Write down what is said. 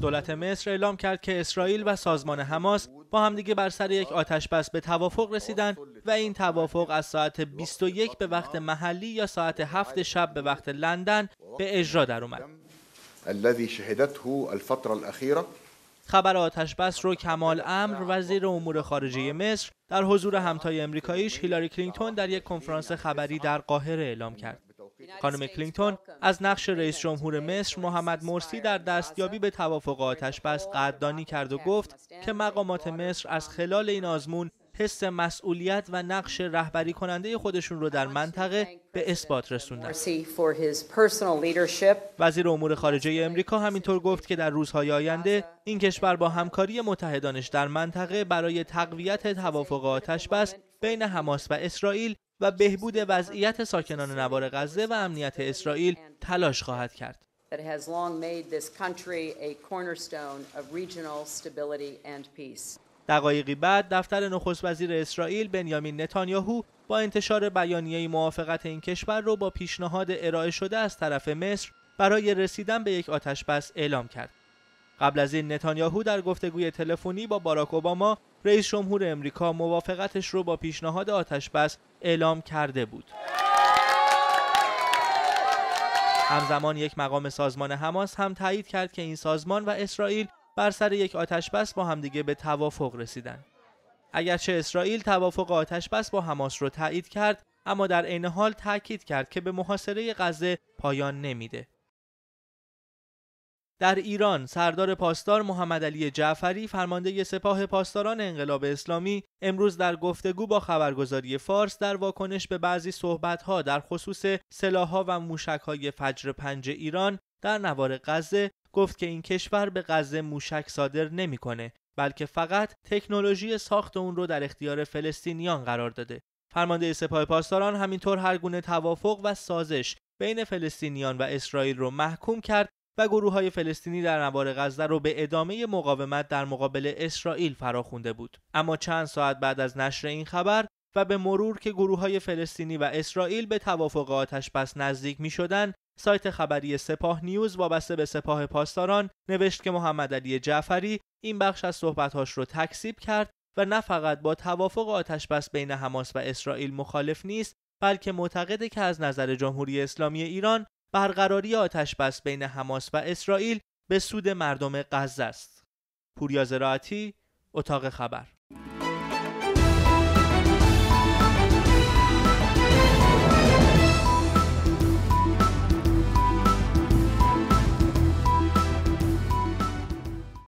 دولت مصر اعلام کرد که اسرائیل و سازمان حماس با همدیگه بر سر یک آتش بس به توافق رسیدند و این توافق از ساعت 21 به وقت محلی یا ساعت 7 شب به وقت لندن به اجرا در اومد. خبر آتش بس رو کمال امر وزیر امور خارجه مصر در حضور همتای امریکاییش هیلاری کلینتون در یک کنفرانس خبری در قاهره اعلام کرد. خانم کلینتون از نقش رئیس جمهور مصر محمد مرسی در دستیابی به توافق آتش بس قدردانی کرد و گفت که مقامات مصر از خلال این آزمون حس مسئولیت و نقش رهبری کننده خودشون رو در منطقه به اثبات رسوندن. وزیر امور خارجه امریکا همینطور گفت که در روزهای آینده این کشور با همکاری متحدانش در منطقه برای تقویت توافق آتش بس بین حماس و اسرائیل و بهبود وضعیت ساکنان نوار غزه و امنیت اسرائیل تلاش خواهد کرد. دقایقی بعد دفتر نخست وزیر اسرائیل بنیامین نتانیاهو با انتشار بیانیه موافقت این کشور رو با پیشنهاد ارائه شده از طرف مصر برای رسیدن به یک آتش بس اعلام کرد. قبل از این نتانیاهو در گفتگوی تلفنی با باراک اوباما رئیس جمهور امریکا موافقتش رو با پیشنهاد آتش اعلام کرده بود. همزمان یک مقام سازمان حماس هم تایید کرد که این سازمان و اسرائیل بر سر یک آتش با همدیگه به توافق رسیدن. اگرچه اسرائیل توافق آتش بس با حماس رو تایید کرد اما در عین حال تاکید کرد که به محاصره غزه پایان نمیده. در ایران سردار پاسدار محمد علی جعفری فرمانده سپاه پاسداران انقلاب اسلامی امروز در گفتگو با خبرگزاری فارس در واکنش به بعضی صحبتها در خصوص سلاح‌ها و موشکهای فجر پنج ایران در نوار غزه گفت که این کشور به غزه موشک صادر نمیکنه بلکه فقط تکنولوژی ساخت اون رو در اختیار فلسطینیان قرار داده فرمانده سپاه پاسداران همینطور هر گونه توافق و سازش بین فلسطینیان و اسرائیل رو محکوم کرد و گروه های فلسطینی در نوار غزه رو به ادامه مقاومت در مقابل اسرائیل فراخونده بود اما چند ساعت بعد از نشر این خبر و به مرور که گروه های فلسطینی و اسرائیل به توافق آتش بس نزدیک می شدن، سایت خبری سپاه نیوز وابسته به سپاه پاسداران نوشت که محمد علی جعفری این بخش از صحبتهاش رو تکسیب کرد و نه فقط با توافق آتش بس بین حماس و اسرائیل مخالف نیست بلکه معتقده که از نظر جمهوری اسلامی ایران برقراری آتش بس بین حماس و اسرائیل به سود مردم غزه است. پوریا زراعتی، اتاق خبر